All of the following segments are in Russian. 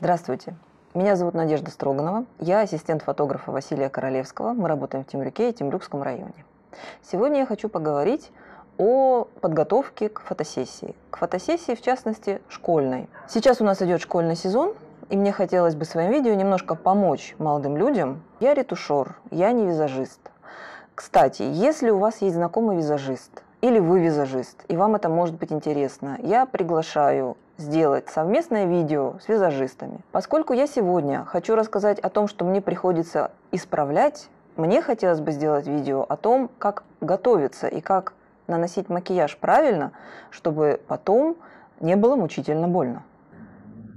Здравствуйте. Меня зовут Надежда Строганова. Я ассистент фотографа Василия Королевского. Мы работаем в Темрюке и Темрюкском районе. Сегодня я хочу поговорить о подготовке к фотосессии. К фотосессии, в частности, школьной. Сейчас у нас идет школьный сезон, и мне хотелось бы своим видео немножко помочь молодым людям. Я ретушер, я не визажист. Кстати, если у вас есть знакомый визажист, или вы визажист, и вам это может быть интересно, я приглашаю сделать совместное видео с визажистами. Поскольку я сегодня хочу рассказать о том, что мне приходится исправлять, мне хотелось бы сделать видео о том, как готовиться и как наносить макияж правильно, чтобы потом не было мучительно больно.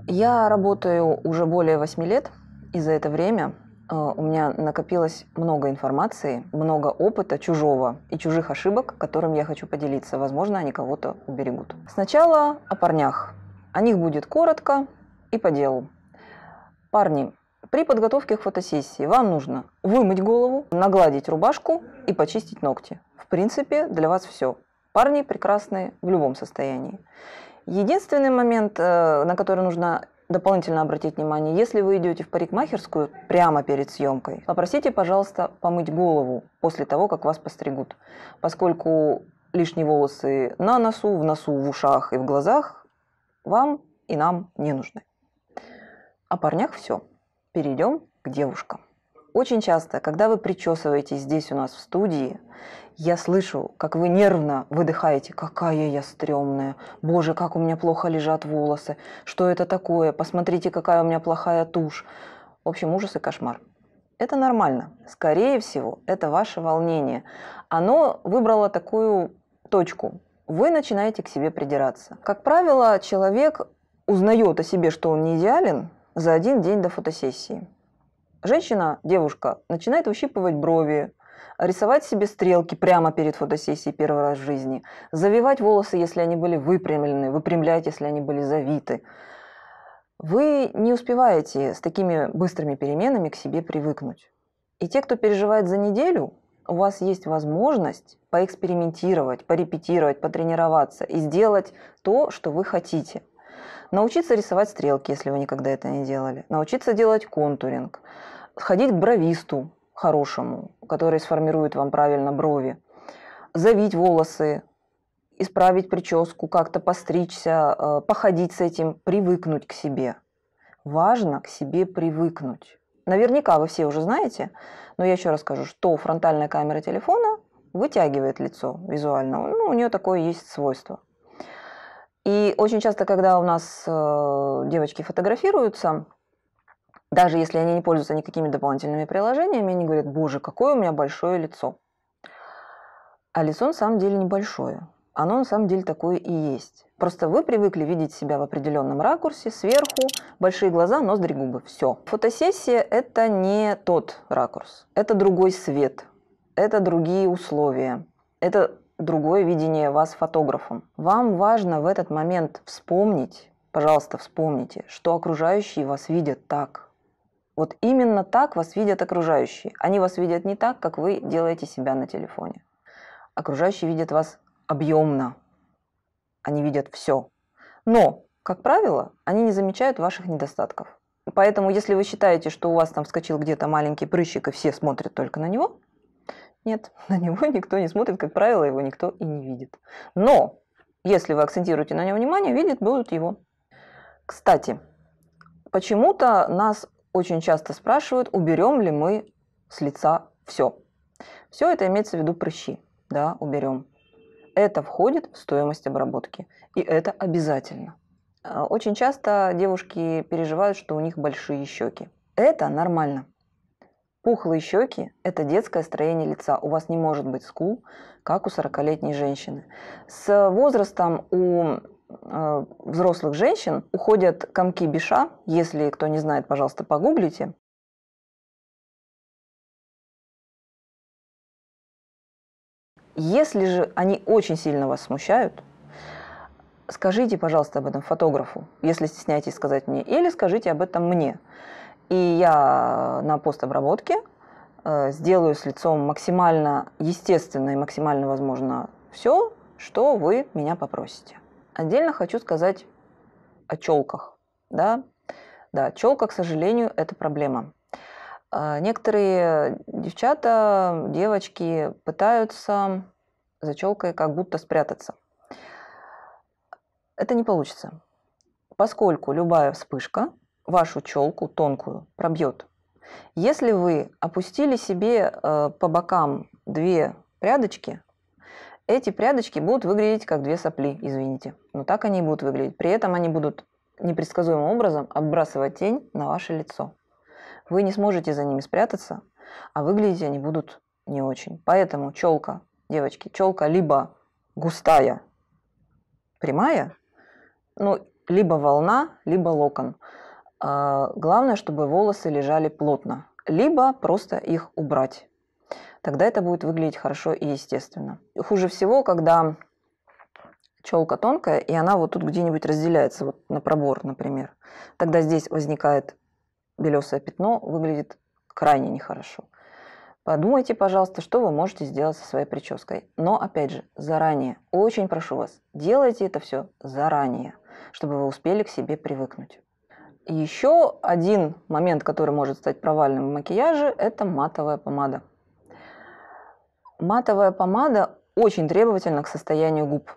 Я работаю уже более 8 лет, и за это время э, у меня накопилось много информации, много опыта чужого и чужих ошибок, которым я хочу поделиться. Возможно, они кого-то уберегут. Сначала о парнях. О них будет коротко и по делу. Парни, при подготовке к фотосессии вам нужно вымыть голову, нагладить рубашку и почистить ногти. В принципе, для вас все. Парни прекрасные в любом состоянии. Единственный момент, э, на который нужно дополнительно обратить внимание, если вы идете в парикмахерскую прямо перед съемкой, попросите, пожалуйста, помыть голову после того, как вас постригут, поскольку лишние волосы на носу, в носу, в ушах и в глазах вам и нам не нужны. О парнях все. Перейдем к девушкам. Очень часто, когда вы причесываетесь здесь у нас в студии, я слышу, как вы нервно выдыхаете, какая я стрёмная, боже, как у меня плохо лежат волосы, что это такое, посмотрите, какая у меня плохая тушь. В общем, ужас и кошмар. Это нормально. Скорее всего, это ваше волнение. Оно выбрало такую точку, вы начинаете к себе придираться. Как правило, человек узнает о себе, что он не идеален, за один день до фотосессии. Женщина, девушка, начинает выщипывать брови, рисовать себе стрелки прямо перед фотосессией первый раз в жизни, завивать волосы, если они были выпрямлены, выпрямлять, если они были завиты. Вы не успеваете с такими быстрыми переменами к себе привыкнуть. И те, кто переживает за неделю, у вас есть возможность поэкспериментировать, порепетировать, потренироваться и сделать то, что вы хотите. Научиться рисовать стрелки, если вы никогда это не делали. Научиться делать контуринг. Сходить к бровисту хорошему, который сформирует вам правильно брови. Завить волосы, исправить прическу, как-то постричься, э, походить с этим, привыкнуть к себе. Важно к себе привыкнуть наверняка вы все уже знаете, но я еще раз скажу, что фронтальная камера телефона вытягивает лицо визуально. Ну, у нее такое есть свойство. И очень часто, когда у нас э, девочки фотографируются, даже если они не пользуются никакими дополнительными приложениями, они говорят, боже, какое у меня большое лицо. А лицо на самом деле небольшое оно на самом деле такое и есть. Просто вы привыкли видеть себя в определенном ракурсе, сверху, большие глаза, ноздри, губы, все. Фотосессия – это не тот ракурс, это другой свет, это другие условия, это другое видение вас фотографом. Вам важно в этот момент вспомнить, пожалуйста, вспомните, что окружающие вас видят так. Вот именно так вас видят окружающие. Они вас видят не так, как вы делаете себя на телефоне. Окружающие видят вас объемно. Они видят все. Но, как правило, они не замечают ваших недостатков. поэтому, если вы считаете, что у вас там вскочил где-то маленький прыщик, и все смотрят только на него, нет, на него никто не смотрит, как правило, его никто и не видит. Но, если вы акцентируете на нем внимание, видят будут его. Кстати, почему-то нас очень часто спрашивают, уберем ли мы с лица все. Все это имеется в виду прыщи, да, уберем. Это входит в стоимость обработки, и это обязательно. А, очень часто девушки переживают, что у них большие щеки. Это нормально. Пухлые щеки – это детское строение лица. У вас не может быть скул, как у 40-летней женщины. С возрастом у а, взрослых женщин уходят комки биша. Если кто не знает, пожалуйста, погуглите. Если же они очень сильно вас смущают, скажите, пожалуйста, об этом фотографу, если стесняетесь сказать мне, или скажите об этом мне. И я на постобработке э, сделаю с лицом максимально естественно и максимально возможно все, что вы меня попросите. Отдельно хочу сказать о челках. Да, да челка, к сожалению, это проблема. А, некоторые девчата, девочки пытаются за челкой как будто спрятаться. Это не получится, поскольку любая вспышка вашу челку тонкую пробьет. Если вы опустили себе э, по бокам две прядочки, эти прядочки будут выглядеть как две сопли, извините. Но так они и будут выглядеть. При этом они будут непредсказуемым образом отбрасывать тень на ваше лицо. Вы не сможете за ними спрятаться, а выглядеть они будут не очень. Поэтому челка, девочки, челка либо густая, прямая, ну, либо волна, либо локон. А, главное, чтобы волосы лежали плотно, либо просто их убрать. Тогда это будет выглядеть хорошо и естественно. Хуже всего, когда челка тонкая, и она вот тут где-нибудь разделяется, вот на пробор, например. Тогда здесь возникает белесое пятно выглядит крайне нехорошо. Подумайте, пожалуйста, что вы можете сделать со своей прической. Но, опять же, заранее. Очень прошу вас, делайте это все заранее, чтобы вы успели к себе привыкнуть. еще один момент, который может стать провальным в макияже, это матовая помада. Матовая помада очень требовательна к состоянию губ,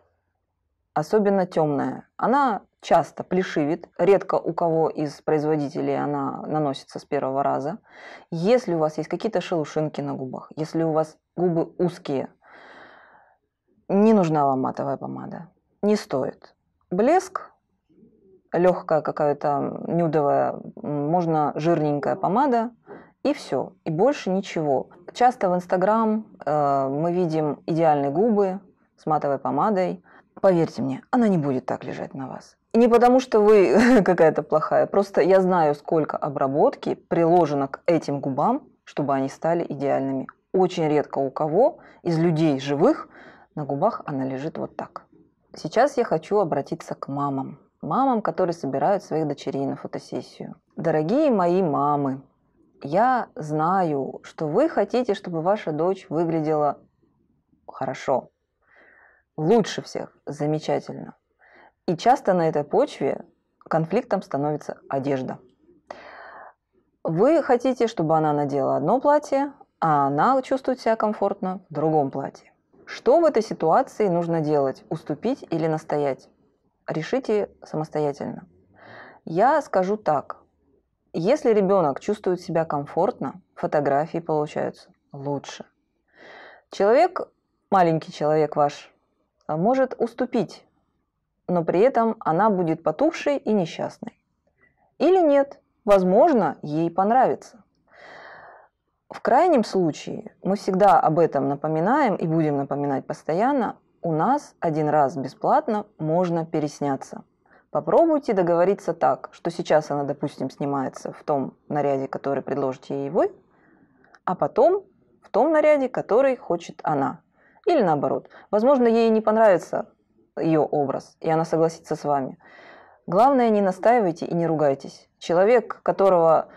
особенно темная. Она часто плешивит, редко у кого из производителей она наносится с первого раза. Если у вас есть какие-то шелушинки на губах, если у вас губы узкие, не нужна вам матовая помада, не стоит. Блеск, легкая какая-то нюдовая, можно жирненькая помада, и все, и больше ничего. Часто в Инстаграм э, мы видим идеальные губы с матовой помадой – Поверьте мне, она не будет так лежать на вас. не потому, что вы какая-то плохая, просто я знаю, сколько обработки приложено к этим губам, чтобы они стали идеальными. Очень редко у кого из людей живых на губах она лежит вот так. Сейчас я хочу обратиться к мамам. Мамам, которые собирают своих дочерей на фотосессию. Дорогие мои мамы, я знаю, что вы хотите, чтобы ваша дочь выглядела хорошо, лучше всех, замечательно. И часто на этой почве конфликтом становится одежда. Вы хотите, чтобы она надела одно платье, а она чувствует себя комфортно в другом платье. Что в этой ситуации нужно делать? Уступить или настоять? Решите самостоятельно. Я скажу так. Если ребенок чувствует себя комфортно, фотографии получаются лучше. Человек, маленький человек ваш, может уступить, но при этом она будет потухшей и несчастной. Или нет, возможно, ей понравится. В крайнем случае, мы всегда об этом напоминаем и будем напоминать постоянно, у нас один раз бесплатно можно пересняться. Попробуйте договориться так, что сейчас она, допустим, снимается в том наряде, который предложите ей вы, а потом в том наряде, который хочет она. Или наоборот. Возможно, ей не понравится ее образ, и она согласится с вами. Главное, не настаивайте и не ругайтесь. Человек, которого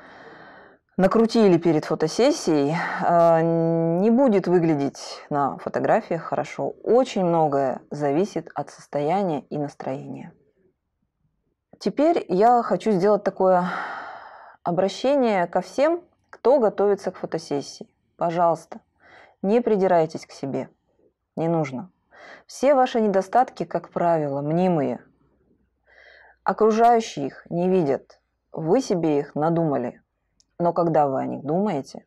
накрутили перед фотосессией, а, не будет выглядеть на фотографиях хорошо. Очень многое зависит от состояния и настроения. Теперь я хочу сделать такое обращение ко всем, кто готовится к фотосессии. Пожалуйста, не придирайтесь к себе – не нужно. Все ваши недостатки, как правило, мнимые. Окружающие их не видят. Вы себе их надумали. Но когда вы о них думаете,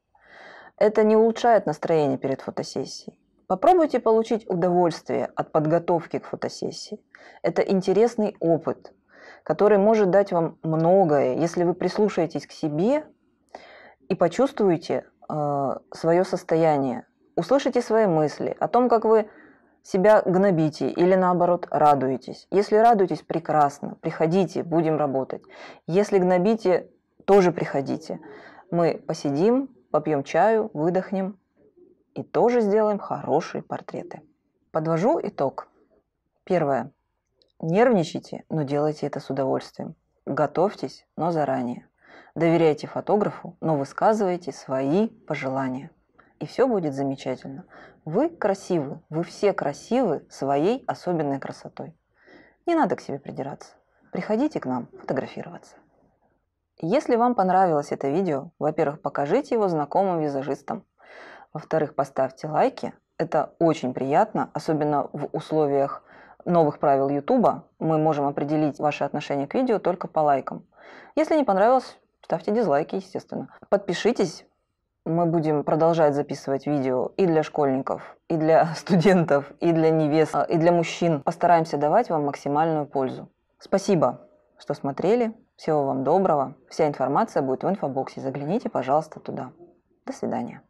это не улучшает настроение перед фотосессией. Попробуйте получить удовольствие от подготовки к фотосессии. Это интересный опыт, который может дать вам многое, если вы прислушаетесь к себе и почувствуете э, свое состояние, Услышите свои мысли о том, как вы себя гнобите или наоборот радуетесь. Если радуетесь, прекрасно, приходите, будем работать. Если гнобите, тоже приходите. Мы посидим, попьем чаю, выдохнем и тоже сделаем хорошие портреты. Подвожу итог. Первое. Нервничайте, но делайте это с удовольствием. Готовьтесь, но заранее. Доверяйте фотографу, но высказывайте свои пожелания и все будет замечательно. Вы красивы, вы все красивы своей особенной красотой. Не надо к себе придираться. Приходите к нам фотографироваться. Если вам понравилось это видео, во-первых, покажите его знакомым визажистам. Во-вторых, поставьте лайки. Это очень приятно, особенно в условиях новых правил YouTube. Мы можем определить ваше отношение к видео только по лайкам. Если не понравилось, ставьте дизлайки, естественно. Подпишитесь мы будем продолжать записывать видео и для школьников, и для студентов, и для невест, а, и для мужчин. Постараемся давать вам максимальную пользу. Спасибо, что смотрели. Всего вам доброго. Вся информация будет в инфобоксе. Загляните, пожалуйста, туда. До свидания.